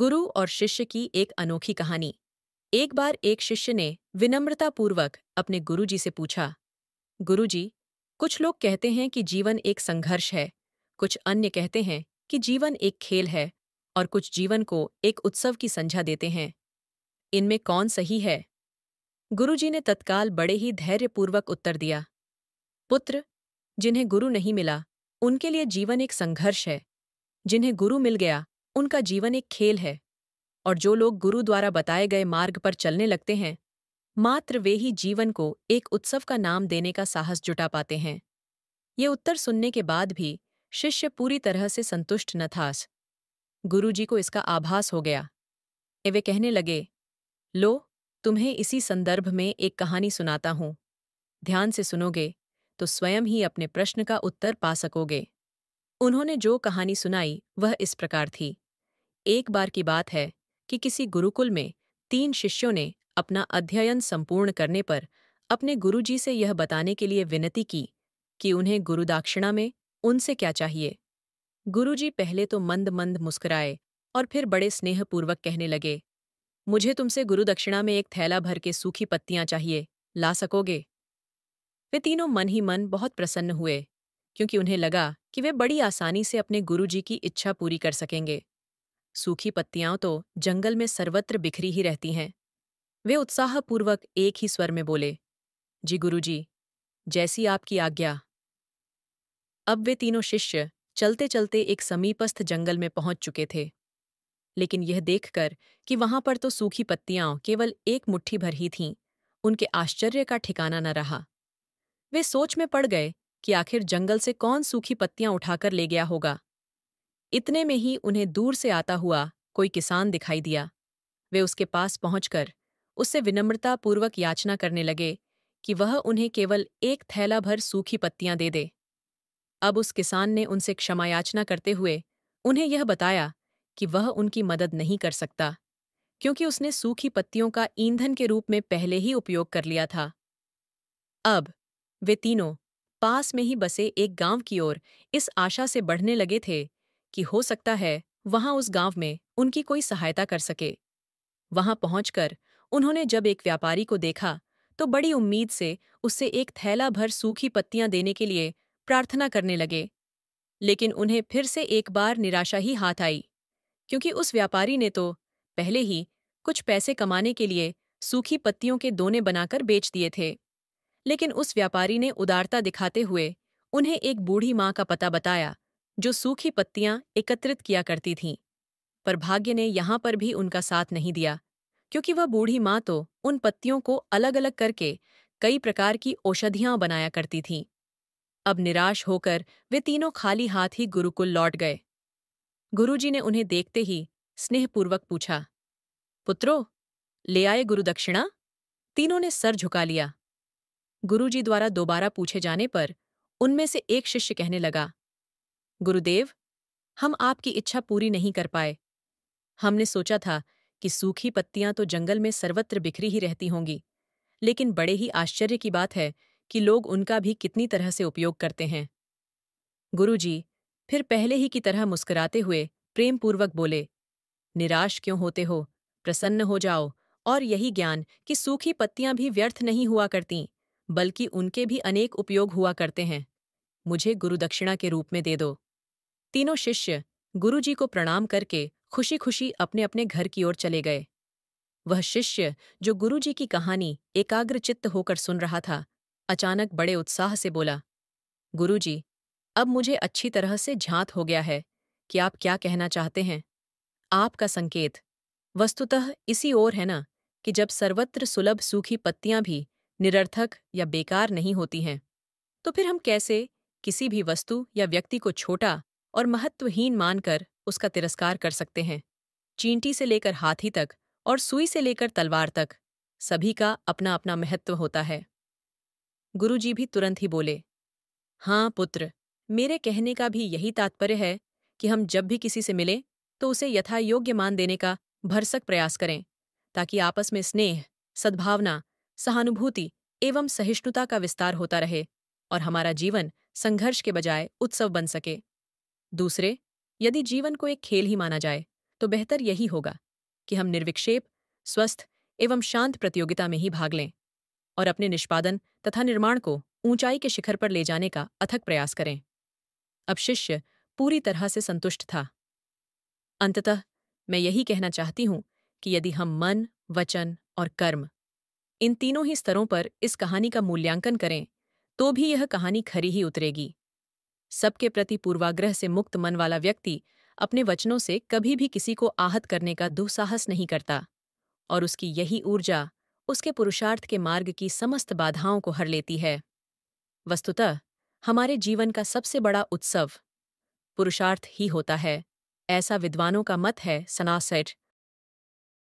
गुरु और शिष्य की एक अनोखी कहानी एक बार एक शिष्य ने विनम्रतापूर्वक अपने गुरुजी से पूछा गुरुजी, कुछ लोग कहते हैं कि जीवन एक संघर्ष है कुछ अन्य कहते हैं कि जीवन एक खेल है और कुछ जीवन को एक उत्सव की संझा देते हैं इनमें कौन सही है गुरुजी ने तत्काल बड़े ही धैर्यपूर्वक उत्तर दिया पुत्र जिन्हें गुरु नहीं मिला उनके लिए जीवन एक संघर्ष है जिन्हें गुरु मिल गया उनका जीवन एक खेल है और जो लोग गुरु द्वारा बताए गए मार्ग पर चलने लगते हैं मात्र वे ही जीवन को एक उत्सव का नाम देने का साहस जुटा पाते हैं ये उत्तर सुनने के बाद भी शिष्य पूरी तरह से संतुष्ट न थास गुरुजी को इसका आभास हो गया वे कहने लगे लो तुम्हें इसी संदर्भ में एक कहानी सुनाता हूँ ध्यान से सुनोगे तो स्वयं ही अपने प्रश्न का उत्तर पा सकोगे उन्होंने जो कहानी सुनाई वह इस प्रकार थी एक बार की बात है कि किसी गुरुकुल में तीन शिष्यों ने अपना अध्ययन संपूर्ण करने पर अपने गुरुजी से यह बताने के लिए विनती की कि उन्हें गुरुदाक्षिणा में उनसे क्या चाहिए गुरुजी पहले तो मंद मंद मुस्कुराए और फिर बड़े स्नेहपूर्वक कहने लगे मुझे तुमसे गुरुदक्षिणा में एक थैला भर के सूखी पत्तियां चाहिए ला सकोगे वे तीनों मन ही मन बहुत प्रसन्न हुए क्योंकि उन्हें लगा कि वे बड़ी आसानी से अपने गुरुजी की इच्छा पूरी कर सकेंगे सूखी पत्तियां तो जंगल में सर्वत्र बिखरी ही रहती हैं वे उत्साहपूर्वक एक ही स्वर में बोले जी गुरुजी, जैसी आपकी आज्ञा अब वे तीनों शिष्य चलते चलते एक समीपस्थ जंगल में पहुंच चुके थे लेकिन यह देखकर कि वहां पर तो सूखी पत्तियां केवल एक मुट्ठी भर ही थीं उनके आश्चर्य का ठिकाना न रहा वे सोच में पड़ गए कि आखिर जंगल से कौन सूखी पत्तियां उठाकर ले गया होगा इतने में ही उन्हें दूर से आता हुआ कोई किसान दिखाई दिया वे उसके पास पहुंचकर उससे विनम्रतापूर्वक याचना करने लगे कि वह उन्हें केवल एक थैला भर सूखी पत्तियां दे दे अब उस किसान ने उनसे क्षमा याचना करते हुए उन्हें यह बताया कि वह उनकी मदद नहीं कर सकता क्योंकि उसने सूखी पत्तियों का ईंधन के रूप में पहले ही उपयोग कर लिया था अब वे तीनों पास में ही बसे एक गांव की ओर इस आशा से बढ़ने लगे थे कि हो सकता है वहां उस गांव में उनकी कोई सहायता कर सके वहां पहुंचकर उन्होंने जब एक व्यापारी को देखा तो बड़ी उम्मीद से उससे एक थैला भर सूखी पत्तियां देने के लिए प्रार्थना करने लगे लेकिन उन्हें फिर से एक बार निराशा ही हाथ आई क्योंकि उस व्यापारी ने तो पहले ही कुछ पैसे कमाने के लिए सूखी पत्तियों के दोने बनाकर बेच दिए थे लेकिन उस व्यापारी ने उदारता दिखाते हुए उन्हें एक बूढ़ी माँ का पता बताया जो सूखी पत्तियां एकत्रित किया करती थीं पर भाग्य ने यहाँ पर भी उनका साथ नहीं दिया क्योंकि वह बूढ़ी माँ तो उन पत्तियों को अलग अलग करके कई प्रकार की औषधियां बनाया करती थीं अब निराश होकर वे तीनों खाली हाथ ही गुरुकुल लौट गए गुरुजी ने उन्हें देखते ही स्नेहपूर्वक पूछा पुत्रो ले आए गुरु दक्षिणा तीनों ने सर झुका लिया गुरुजी द्वारा दोबारा पूछे जाने पर उनमें से एक शिष्य कहने लगा गुरुदेव हम आपकी इच्छा पूरी नहीं कर पाए हमने सोचा था कि सूखी पत्तियां तो जंगल में सर्वत्र बिखरी ही रहती होंगी लेकिन बड़े ही आश्चर्य की बात है कि लोग उनका भी कितनी तरह से उपयोग करते हैं गुरुजी फिर पहले ही की तरह मुस्कुराते हुए प्रेमपूर्वक बोले निराश क्यों होते हो प्रसन्न हो जाओ और यही ज्ञान कि सूखी पत्तियां भी व्यर्थ नहीं हुआ करती बल्कि उनके भी अनेक उपयोग हुआ करते हैं मुझे गुरुदक्षिणा के रूप में दे दो तीनों शिष्य गुरुजी को प्रणाम करके खुशी खुशी अपने अपने घर की ओर चले गए वह शिष्य जो गुरुजी की कहानी एकाग्रचित्त होकर सुन रहा था अचानक बड़े उत्साह से बोला गुरुजी, अब मुझे अच्छी तरह से झांत हो गया है कि आप क्या कहना चाहते हैं आपका संकेत वस्तुतः इसी ओर है ना कि जब सर्वत्र सुलभ सूखी पत्तियां भी निरर्थक या बेकार नहीं होती हैं तो फिर हम कैसे किसी भी वस्तु या व्यक्ति को छोटा और महत्वहीन मानकर उसका तिरस्कार कर सकते हैं चींटी से लेकर हाथी तक और सुई से लेकर तलवार तक सभी का अपना अपना महत्व होता है गुरुजी भी तुरंत ही बोले हाँ पुत्र मेरे कहने का भी यही तात्पर्य है कि हम जब भी किसी से मिलें तो उसे यथा योग्य मान देने का भरसक प्रयास करें ताकि आपस में स्नेह सद्भावना सहानुभूति एवं सहिष्णुता का विस्तार होता रहे और हमारा जीवन संघर्ष के बजाय उत्सव बन सके दूसरे यदि जीवन को एक खेल ही माना जाए तो बेहतर यही होगा कि हम निर्विक्षेप स्वस्थ एवं शांत प्रतियोगिता में ही भाग लें और अपने निष्पादन तथा निर्माण को ऊंचाई के शिखर पर ले जाने का अथक प्रयास करें अब शिष्य पूरी तरह से संतुष्ट था अंततः मैं यही कहना चाहती हूं कि यदि हम मन वचन और कर्म इन तीनों ही स्तरों पर इस कहानी का मूल्यांकन करें तो भी यह कहानी खरी ही उतरेगी सबके प्रति पूर्वाग्रह से मुक्त मन वाला व्यक्ति अपने वचनों से कभी भी किसी को आहत करने का दुस्साहस नहीं करता और उसकी यही ऊर्जा उसके पुरुषार्थ के मार्ग की समस्त बाधाओं को हर लेती है वस्तुतः हमारे जीवन का सबसे बड़ा उत्सव पुरुषार्थ ही होता है ऐसा विद्वानों का मत है सनासेठ